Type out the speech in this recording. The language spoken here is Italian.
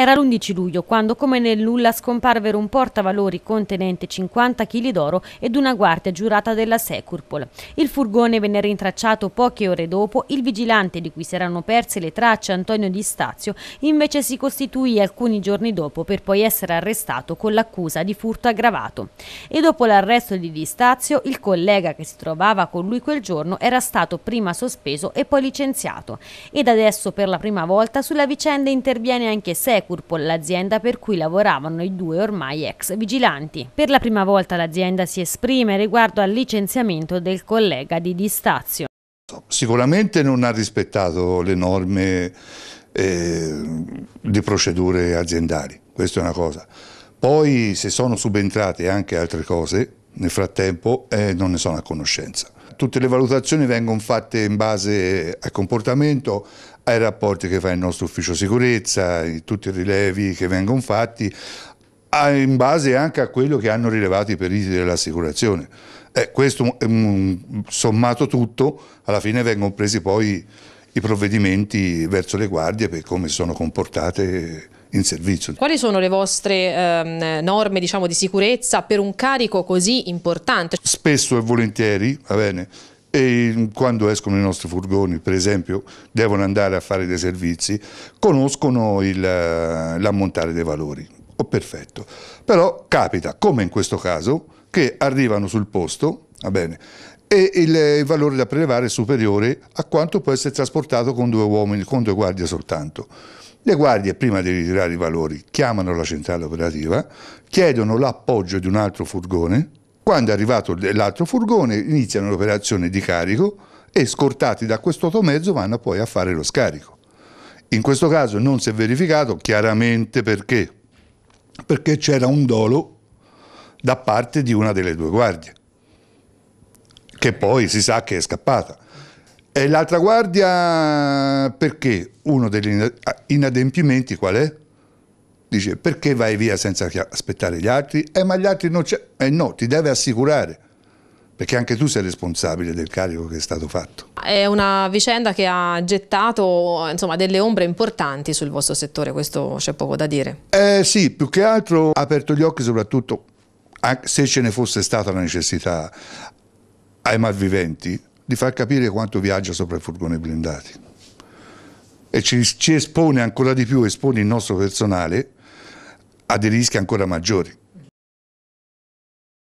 Era l'11 luglio quando come nel nulla scomparvero un portavalori contenente 50 kg d'oro ed una guardia giurata della Securpol. Il furgone venne rintracciato poche ore dopo, il vigilante di cui si erano perse le tracce Antonio Di Stazio invece si costituì alcuni giorni dopo per poi essere arrestato con l'accusa di furto aggravato. E dopo l'arresto di Di Stazio, il collega che si trovava con lui quel giorno era stato prima sospeso e poi licenziato. Ed adesso per la prima volta sulla vicenda interviene anche Securpol Securpol, l'azienda per cui lavoravano i due ormai ex vigilanti. Per la prima volta l'azienda si esprime riguardo al licenziamento del collega di Distazio. Sicuramente non ha rispettato le norme eh, di procedure aziendali, questa è una cosa. Poi se sono subentrate anche altre cose, nel frattempo eh, non ne sono a conoscenza tutte le valutazioni vengono fatte in base al comportamento, ai rapporti che fa il nostro ufficio sicurezza, tutti i rilevi che vengono fatti, in base anche a quello che hanno rilevato i periti dell'assicurazione. Eh, questo sommato tutto, alla fine vengono presi poi i provvedimenti verso le guardie per come si sono comportate in servizio. Quali sono le vostre ehm, norme diciamo, di sicurezza per un carico così importante? Spesso e volentieri, va bene, e quando escono i nostri furgoni, per esempio, devono andare a fare dei servizi, conoscono l'ammontare dei valori. Oh, perfetto. Però capita, come in questo caso, che arrivano sul posto, va bene, e il valore da prelevare è superiore a quanto può essere trasportato con due uomini, con due guardie soltanto. Le guardie, prima di ritirare i valori, chiamano la centrale operativa, chiedono l'appoggio di un altro furgone, quando è arrivato l'altro furgone iniziano l'operazione di carico e scortati da questo automezzo vanno poi a fare lo scarico. In questo caso non si è verificato chiaramente perché? Perché c'era un dolo da parte di una delle due guardie che poi si sa che è scappata. E l'altra guardia perché? Uno degli ah, inadempimenti qual è? Dice perché vai via senza aspettare gli altri? Eh ma gli altri non c'è. Eh no, ti deve assicurare perché anche tu sei responsabile del carico che è stato fatto. È una vicenda che ha gettato insomma, delle ombre importanti sul vostro settore, questo c'è poco da dire. Eh sì, più che altro ha aperto gli occhi soprattutto, se ce ne fosse stata la necessità, ai malviventi di far capire quanto viaggia sopra i furgoni blindati e ci, ci espone ancora di più, espone il nostro personale a dei rischi ancora maggiori.